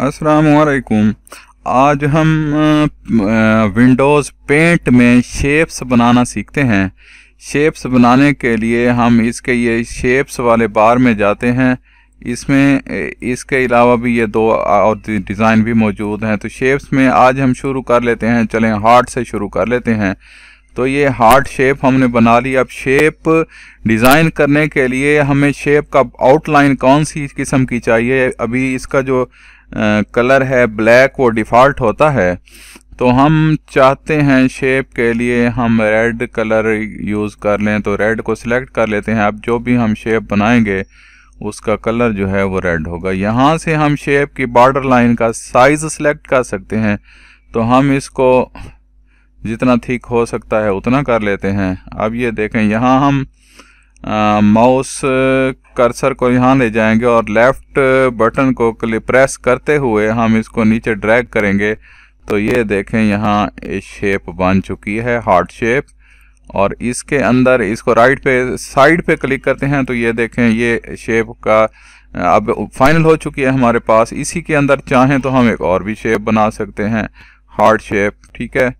असलकुम आज हम विंडोज़ पेंट में शेप्स बनाना सीखते हैं शेप्स बनाने के लिए हम इसके ये शेप्स वाले बार में जाते हैं इसमें इसके अलावा भी ये दो और डिज़ाइन भी मौजूद हैं तो शेप्स में आज हम शुरू कर लेते हैं चलें हार्ट से शुरू कर लेते हैं तो ये हार्ट शेप हमने बना ली अब शेप डिज़ाइन करने के लिए हमें शेप का आउटलाइन कौन सी किस्म की चाहिए अभी इसका जो कलर है ब्लैक वो डिफ़ॉल्ट होता है तो हम चाहते हैं शेप के लिए हम रेड कलर यूज़ कर लें तो रेड को सिलेक्ट कर लेते हैं अब जो भी हम शेप बनाएंगे उसका कलर जो है वो रेड होगा यहाँ से हम शेप की बॉर्डर लाइन का साइज़ सिलेक्ट कर सकते हैं तो हम इसको जितना ठीक हो सकता है उतना कर लेते हैं अब ये देखें यहाँ हम माउस कर्सर को यहाँ ले जाएंगे और लेफ्ट बटन को प्रेस करते हुए हम इसको नीचे ड्रैग करेंगे तो ये देखें यहाँ शेप बन चुकी है हार्ट शेप और इसके अंदर इसको राइट पे साइड पे क्लिक करते हैं तो ये देखें ये शेप का अब फाइनल हो चुकी है हमारे पास इसी के अंदर चाहें तो हम एक और भी शेप बना सकते हैं हार्ट शेप ठीक है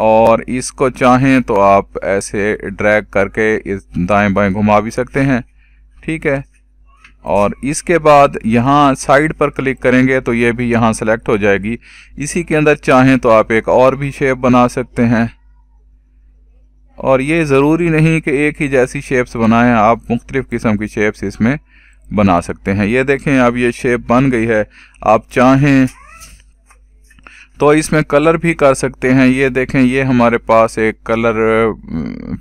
और इसको चाहें तो आप ऐसे ड्रैग करके इस दाएं बाएं घुमा भी सकते हैं ठीक है और इसके बाद यहाँ साइड पर क्लिक करेंगे तो ये भी यहाँ सेलेक्ट हो जाएगी इसी के अंदर चाहें तो आप एक और भी शेप बना सकते हैं और ये ज़रूरी नहीं कि एक ही जैसी शेप्स बनाएं आप मुख्तलिफ़ किस्म की शेप्स इसमें बना सकते हैं ये देखें अब ये शेप बन गई है आप चाहें तो इसमें कलर भी कर सकते हैं ये देखें ये हमारे पास एक कलर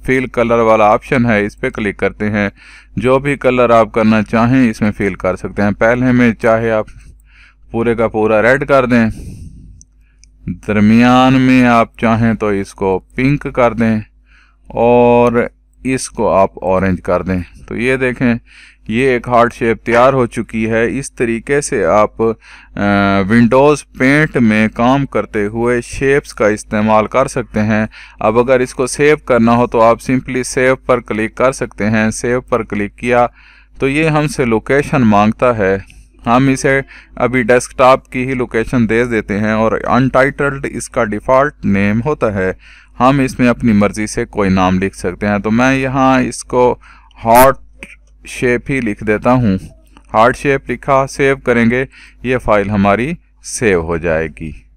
फील कलर वाला ऑप्शन है इस पर क्लिक करते हैं जो भी कलर आप करना चाहें इसमें फील कर सकते हैं पहले में चाहे आप पूरे का पूरा रेड कर दें दरमियान में आप चाहें तो इसको पिंक कर दें और इसको आप ऑरेंज कर दें तो ये देखें ये एक हार्ड शेप तैयार हो चुकी है इस तरीके से आप विंडोज़ पेंट में काम करते हुए शेप्स का इस्तेमाल कर सकते हैं अब अगर इसको सेव करना हो तो आप सिंपली सेव पर क्लिक कर सकते हैं सेव पर क्लिक किया तो ये हमसे लोकेशन मांगता है हम इसे अभी डेस्कटॉप की ही लोकेशन दे देते हैं और अनटाइटल्ड इसका डिफ़ॉल्ट नेम होता है हम इसमें अपनी मर्ज़ी से कोई नाम लिख सकते हैं तो मैं यहाँ इसको हॉट शेप ही लिख देता हूँ हार्ड शेप लिखा सेव करेंगे ये फाइल हमारी सेव हो जाएगी